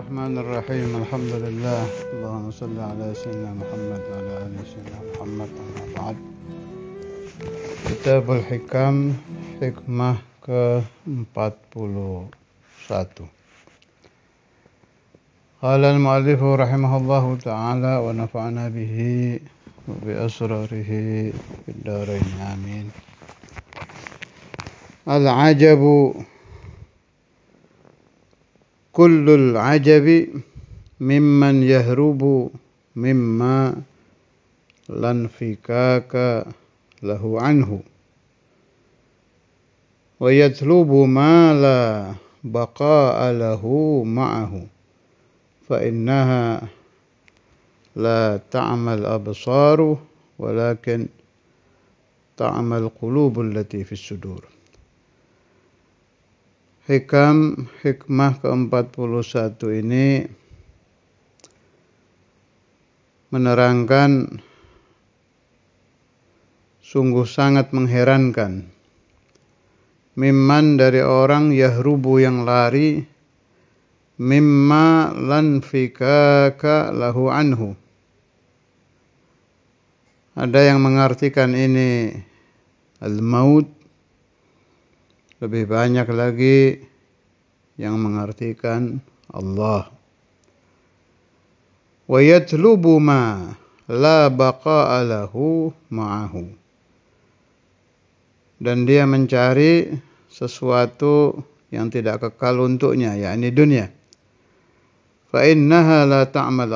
الرحمن الرحيم الحمد لله اللهم صل على سيدنا محمد وعلى آله سيدنا محمد وعلى بعد كتاب الحكم حكمة ك 41 قال المؤلف رحمه الله تعالى ونفعنا به وبأسراره في الدارين آمين العجب كل العجب ممن يهرب مما لا انفكاك له عنه ويطلب ما لا بقاء له معه فإنها لا تعمى الأبصار ولكن تعمى القلوب التي في الصدور Hikam hikmah ke-41 ini menerangkan sungguh sangat mengherankan mimman dari orang yahrubu yang lari mimma lan fikaka lahu anhu ada yang mengartikan ini al-maut lebih banyak lagi yang mengartikan Allah. Wa yatlubu ma la baqa'a lahu Dan dia mencari sesuatu yang tidak kekal untuknya, yakni dunia. Fa innaha la ta'mal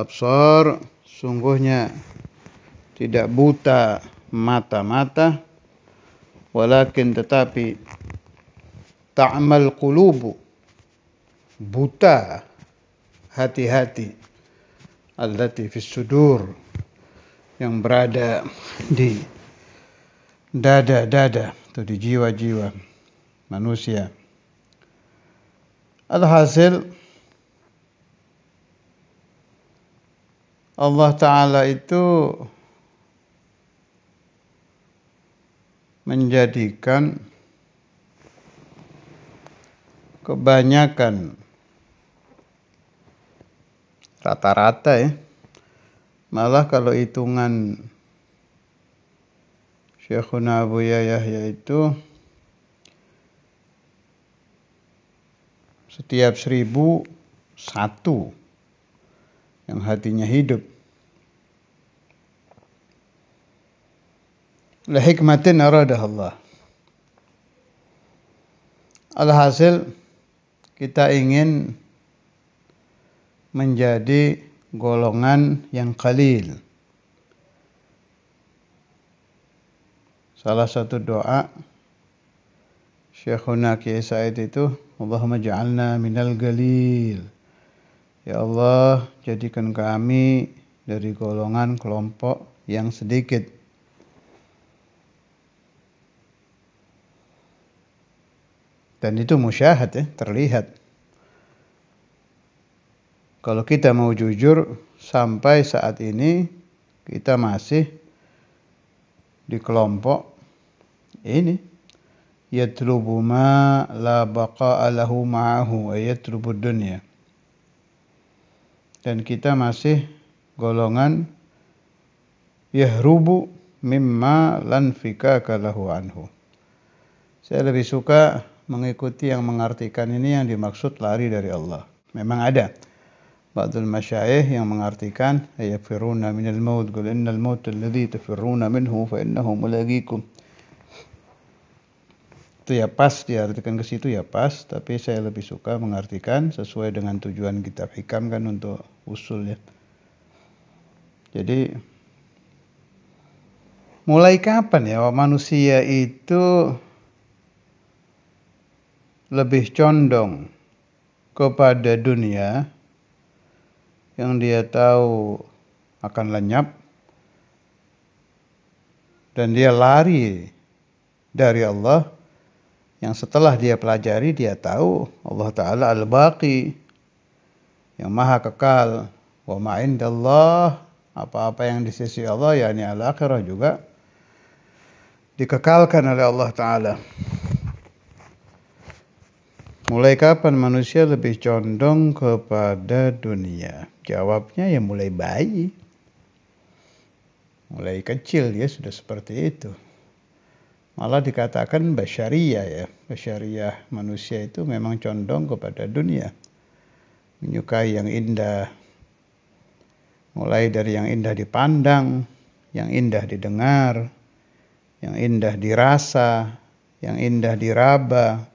sungguhnya tidak buta mata-mata, walakin tetapi ta'mal qulubu buta hati-hati allati fi sudur yang berada di dada-dada atau di jiwa-jiwa manusia alhasil Allah taala itu menjadikan kebanyakan rata-rata ya malah kalau hitungan Syekhuna Abu Yahya itu setiap seribu satu yang hatinya hidup aradah Allah. alhasil kita ingin menjadi golongan yang kalil. Salah satu doa Syekhuna Kiai Said itu Allahumma ja'alna minal galil Ya Allah jadikan kami dari golongan kelompok yang sedikit Dan itu musyahad ya, terlihat. Kalau kita mau jujur, sampai saat ini kita masih di kelompok ini yatlubu ma la baqa'a ma'ahu wa yatlubu dunya dan kita masih golongan yahrubu mimma lanfika kalahu anhu saya lebih suka mengikuti yang mengartikan ini yang dimaksud lari dari Allah. Memang ada. Ba'dul masyaih yang mengartikan yafiruna minal maut qul innal maut alladhi tafiruna minhu fa innahu mulaqikum. Itu ya pas diartikan ke situ ya pas, tapi saya lebih suka mengartikan sesuai dengan tujuan kitab hikam kan untuk usul ya. Jadi mulai kapan ya manusia itu lebih condong kepada dunia yang dia tahu akan lenyap dan dia lari dari Allah yang setelah dia pelajari dia tahu Allah taala al-baqi yang maha kekal wa ma indallah apa-apa yang di sisi Allah yakni al-akhirah juga dikekalkan oleh Allah taala Mulai kapan manusia lebih condong kepada dunia? Jawabnya ya mulai bayi. Mulai kecil ya sudah seperti itu. Malah dikatakan basyariah ya. Basyariah manusia itu memang condong kepada dunia. Menyukai yang indah. Mulai dari yang indah dipandang, yang indah didengar, yang indah dirasa, yang indah diraba,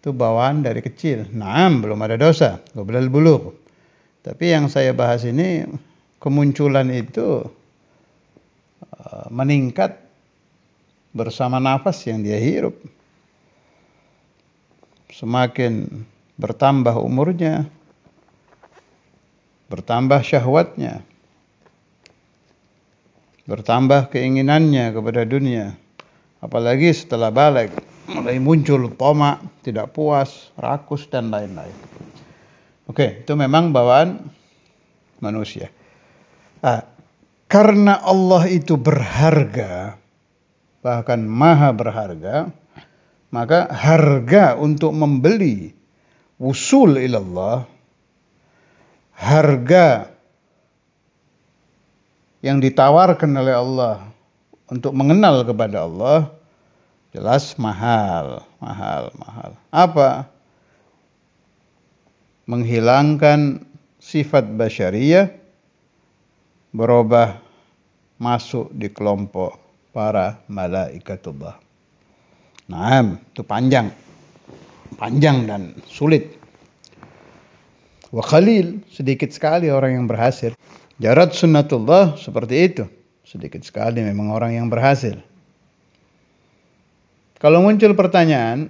itu bawaan dari kecil. Naam, belum ada dosa. Goblal buluk. Tapi yang saya bahas ini kemunculan itu eh, meningkat bersama nafas yang dia hirup. Semakin bertambah umurnya, bertambah syahwatnya, bertambah keinginannya kepada dunia, apalagi setelah balik mulai muncul poma, tidak puas, rakus dan lain-lain. Oke, itu memang bawaan manusia. Ah, karena Allah itu berharga, bahkan maha berharga, maka harga untuk membeli usul ilallah, harga yang ditawarkan oleh Allah untuk mengenal kepada Allah Jelas mahal, mahal, mahal. Apa? Menghilangkan sifat basyariah berubah masuk di kelompok para malaikatullah. Nah, itu panjang. Panjang dan sulit. Wa khalil, sedikit sekali orang yang berhasil. Jarat sunnatullah seperti itu. Sedikit sekali memang orang yang berhasil. Kalau muncul pertanyaan,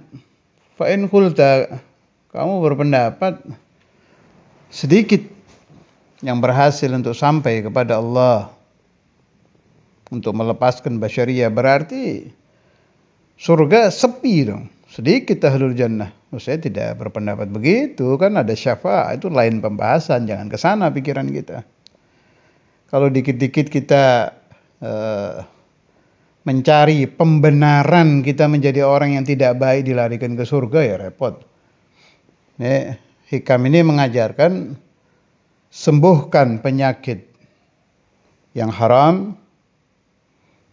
fa'in kulta, kamu berpendapat sedikit yang berhasil untuk sampai kepada Allah untuk melepaskan basyariah berarti surga sepi dong sedikit tahlul jannah oh, saya tidak berpendapat begitu kan ada syafa itu lain pembahasan jangan ke sana pikiran kita kalau dikit-dikit kita uh, mencari pembenaran kita menjadi orang yang tidak baik dilarikan ke surga ya repot. Ini hikam ini mengajarkan sembuhkan penyakit yang haram,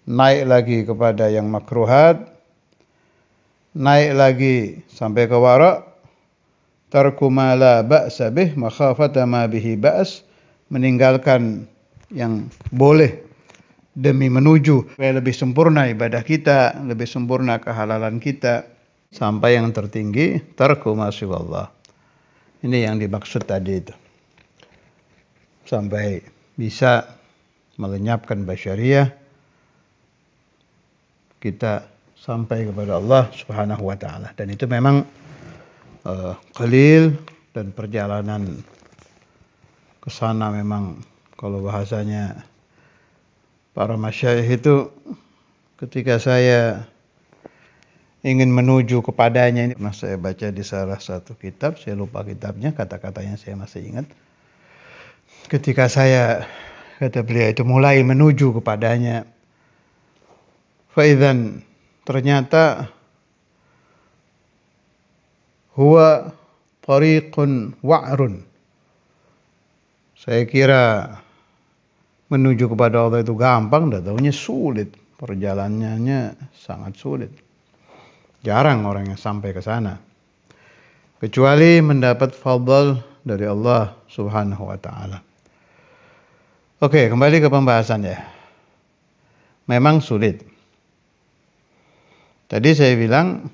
naik lagi kepada yang makruhat, naik lagi sampai ke warak, tarku ma la ba'sa bih makhafata meninggalkan yang boleh demi menuju supaya lebih sempurna ibadah kita, lebih sempurna kehalalan kita sampai yang tertinggi tarku Allah. Ini yang dimaksud tadi itu. Sampai bisa melenyapkan basyariah kita sampai kepada Allah Subhanahu wa taala dan itu memang uh, eh, kelil dan perjalanan ke sana memang kalau bahasanya para masyayikh itu ketika saya ingin menuju kepadanya ini pernah saya baca di salah satu kitab saya lupa kitabnya kata-katanya saya masih ingat ketika saya kata beliau itu mulai menuju kepadanya faizan ternyata huwa tariqun wa'run saya kira menuju kepada Allah itu gampang, dah tahunya sulit. Perjalanannya sangat sulit. Jarang orang yang sampai ke sana. Kecuali mendapat fadl dari Allah Subhanahu wa taala. Oke, kembali ke pembahasan ya. Memang sulit. Tadi saya bilang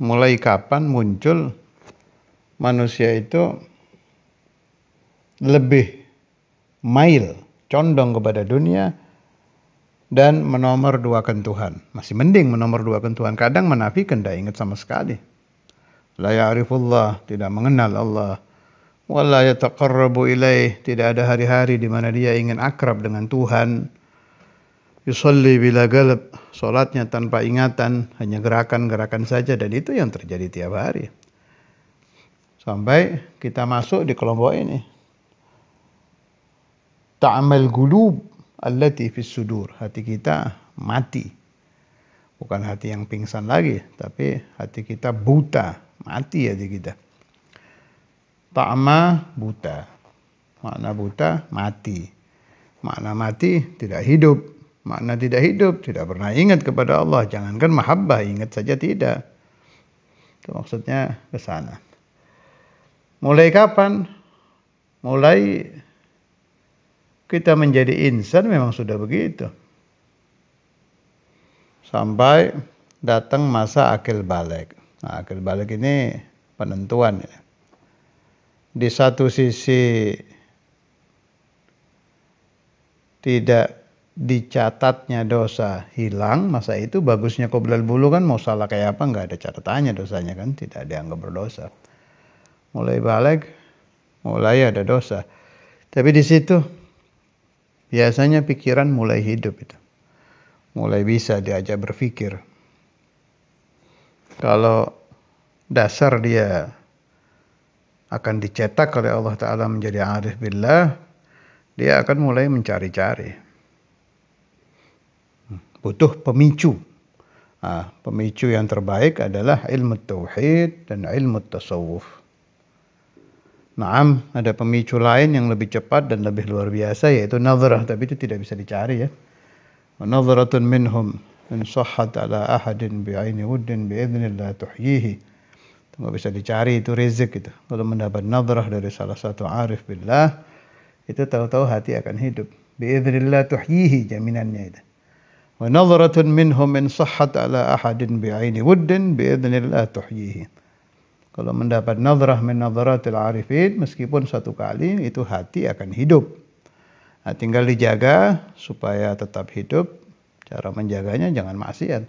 mulai kapan muncul manusia itu lebih mail condong kepada dunia dan menomor dua Tuhan. Masih mending menomor dua Tuhan. Kadang menafikan tidak ingat sama sekali. La ya'rifullah, tidak mengenal Allah. la yataqarrabu ilaih, tidak ada hari-hari di mana dia ingin akrab dengan Tuhan. Yusalli bila galab, solatnya tanpa ingatan, hanya gerakan-gerakan saja. Dan itu yang terjadi tiap hari. Sampai kita masuk di kelompok ini ta'mal gulub allati fis sudur. Hati kita mati. Bukan hati yang pingsan lagi, tapi hati kita buta, mati hati kita. Ta'ma buta. Makna buta mati. Makna mati tidak hidup. Makna tidak hidup, tidak pernah ingat kepada Allah. Jangankan mahabbah, ingat saja tidak. Itu maksudnya ke sana. Mulai kapan? Mulai kita menjadi insan memang sudah begitu. Sampai datang masa akil balik. Nah, akil balik ini penentuan. Ya. Di satu sisi tidak dicatatnya dosa hilang masa itu bagusnya kobral bulu kan mau salah kayak apa nggak ada catatannya dosanya kan tidak ada dianggap berdosa mulai balik mulai ada dosa tapi di situ biasanya pikiran mulai hidup itu. Mulai bisa diajak berpikir. Kalau dasar dia akan dicetak oleh Allah Ta'ala menjadi arif billah, dia akan mulai mencari-cari. Butuh pemicu. Nah, pemicu yang terbaik adalah ilmu tauhid dan ilmu tasawuf. Naam, ada pemicu lain yang lebih cepat dan lebih luar biasa yaitu nazarah, tapi itu tidak bisa dicari ya. Nadhratun minhum in sahhat ala ahadin bi aini wuddin bi idznillah tuhyihi. Itu nggak bisa dicari itu rezeki itu. Kalau mendapat nazarah dari salah satu arif billah, itu tahu-tahu hati akan hidup. Bi idznillah tuhyihi jaminannya itu. Wa minhum in sahhat ala ahadin bi aini wuddin bi idznillah tuhyihi. Kalau mendapat nadrah min nazaratil arifin, meskipun satu kali, itu hati akan hidup. Nah, tinggal dijaga supaya tetap hidup. Cara menjaganya jangan maksiat.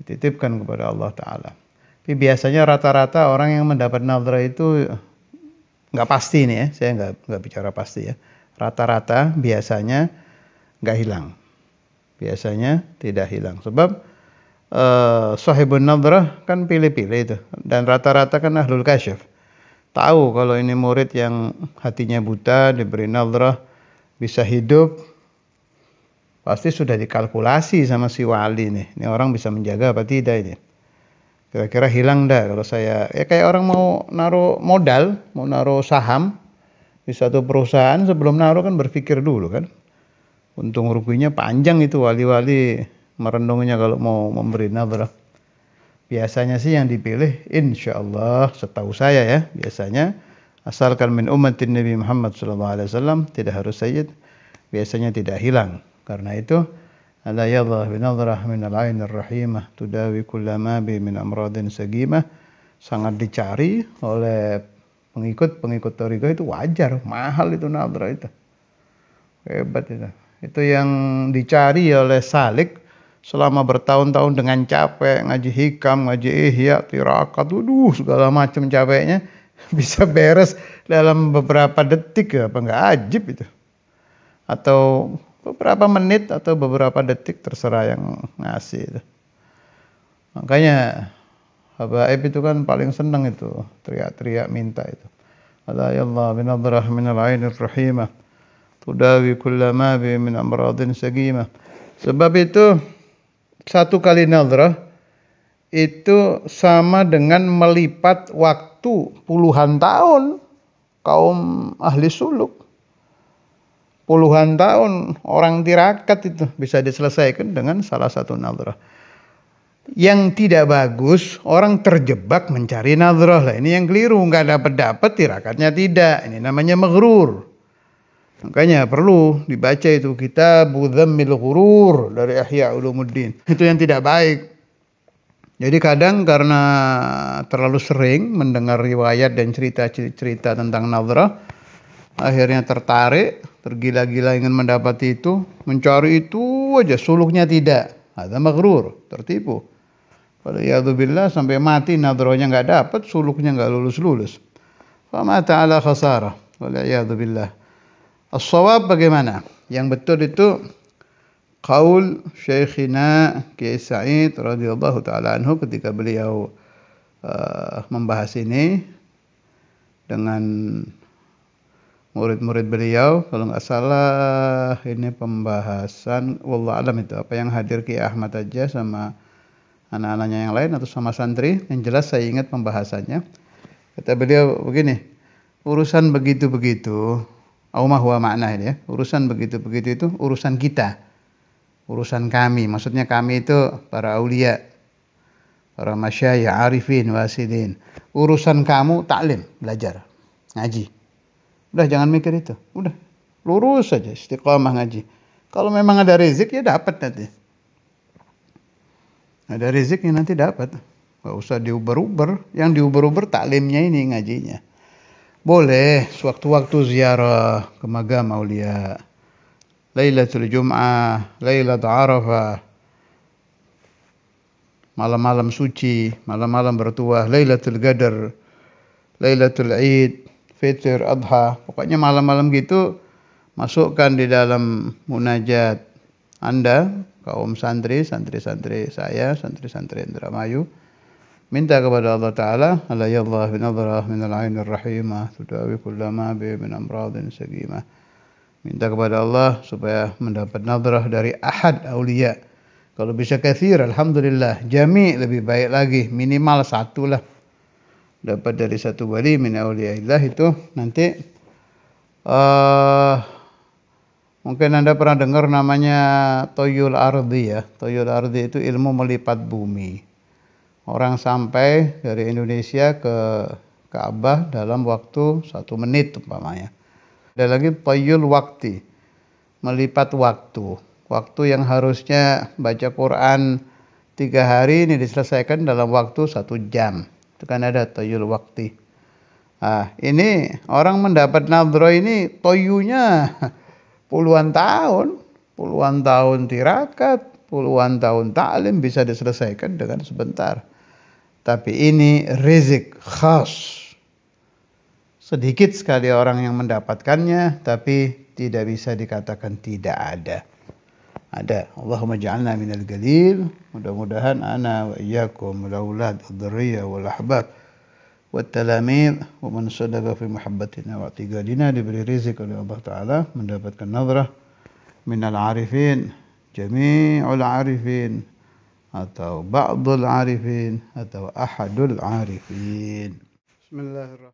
Dititipkan kepada Allah Ta'ala. Tapi biasanya rata-rata orang yang mendapat nadrah itu nggak pasti nih ya, saya nggak nggak bicara pasti ya. Rata-rata biasanya nggak hilang, biasanya tidak hilang. Sebab uh, sahibun nadrah kan pilih-pilih itu dan rata-rata kan ahlul kasyaf tahu kalau ini murid yang hatinya buta diberi nadrah bisa hidup pasti sudah dikalkulasi sama si wali nih ini orang bisa menjaga apa tidak ini kira-kira hilang dah kalau saya ya kayak orang mau naruh modal mau naruh saham di tuh perusahaan sebelum naruh kan berpikir dulu kan untung ruginya panjang itu wali-wali merenungnya kalau mau memberi nadrah. Biasanya sih yang dipilih insya Allah setahu saya ya biasanya asalkan min umatin Nabi Muhammad SAW tidak harus sayyid biasanya tidak hilang. Karena itu ala yadhah bin nadrah min al-ain rahimah tudawi kullama bi min amradin sagimah sangat dicari oleh pengikut-pengikut Toriko itu wajar, mahal itu nadrah itu. Hebat itu. Itu yang dicari oleh salik selama bertahun-tahun dengan capek ngaji hikam, ngaji ihya, tirakat, waduh segala macam capeknya bisa beres dalam beberapa detik ya, apa enggak ajib itu atau beberapa menit atau beberapa detik terserah yang ngasih itu. Makanya Habaib itu kan paling seneng itu teriak-teriak minta itu. Ala ya Allah bin Abdurrahman min al-ainir rahimah tudawi kullama bi min amradin sagimah. Sebab itu satu kali nadrah itu sama dengan melipat waktu puluhan tahun kaum ahli suluk. Puluhan tahun orang tirakat itu bisa diselesaikan dengan salah satu nadrah. Yang tidak bagus orang terjebak mencari nadrah lah. Ini yang keliru nggak dapat dapat tirakatnya tidak. Ini namanya megrur. Makanya perlu dibaca itu kitab Budhamil Ghurur dari Ahya Ulumuddin. Itu yang tidak baik. Jadi kadang karena terlalu sering mendengar riwayat dan cerita-cerita tentang nazarah, akhirnya tertarik, tergila-gila ingin mendapat itu, mencari itu aja, suluknya tidak. Ada maghrur, tertipu. Pada yadzubillah sampai mati nadrohnya nggak dapat, suluknya nggak lulus-lulus. Fama ta'ala khasarah. Ya billah. As-sawab bagaimana? Yang betul itu qaul Syekhina Kiai Sa'id radhiyallahu taala anhu ketika beliau uh, membahas ini dengan murid-murid beliau kalau nggak salah ini pembahasan wallah alam itu apa yang hadir Ki Ahmad aja sama anak-anaknya yang lain atau sama santri yang jelas saya ingat pembahasannya kata beliau begini urusan begitu-begitu Aumah huwa makna ya. Urusan begitu-begitu itu urusan kita. Urusan kami. Maksudnya kami itu para aulia. Para masyayikh, arifin, wasidin. Urusan kamu taklim, belajar, ngaji. Udah jangan mikir itu. Udah lurus saja istiqomah ngaji. Kalau memang ada rezeki ya dapat nanti. Ada rezeki nanti dapat. Gak usah diuber-uber. Yang diuber-uber taklimnya ini ngajinya. Boleh sewaktu-waktu ziarah ke magam aulia. Lailatul Jum'ah, Lailatul Arafah. Malam-malam suci, malam-malam bertuah, Lailatul Qadar, Lailatul teraid, Fitr, Adha. Pokoknya malam-malam gitu masukkan di dalam munajat Anda, kaum santri, santri-santri saya, santri-santri Indramayu. -santri minta kepada Allah Ta'ala ala Allah ya bin Allah min al-ainir rahimah tudawi kullama bi min amradin sagimah minta kepada Allah supaya mendapat nadrah dari ahad aulia kalau bisa kathir alhamdulillah jami lebih baik lagi minimal satu lah dapat dari satu wali min Allah itu nanti uh, mungkin anda pernah dengar namanya toyul ardi ya toyul ardi itu ilmu melipat bumi orang sampai dari Indonesia ke Ka'bah dalam waktu satu menit umpamanya. Ada lagi payul waktu, melipat waktu. Waktu yang harusnya baca Quran tiga hari ini diselesaikan dalam waktu satu jam. Itu kan ada toyul waktu. Nah, ini orang mendapat nadro ini toyunya puluhan tahun, puluhan tahun tirakat, puluhan tahun taklim bisa diselesaikan dengan sebentar. Tapi ini rizik khas. Sedikit sekali orang yang mendapatkannya, tapi tidak bisa dikatakan tidak ada. Ada. Allahumma ja'alna minal galil. Mudah-mudahan ana wa iyyakum laulad dhurriyya wal ahbab والتلاميذ ومن صدق في محبتنا واعتقادنا diberi rizik oleh Allah Ta'ala mendapatkan nadrah minal arifin jami'ul arifin أتوا بعض العارفين أتوا أحد العارفين بسم الله الرحمن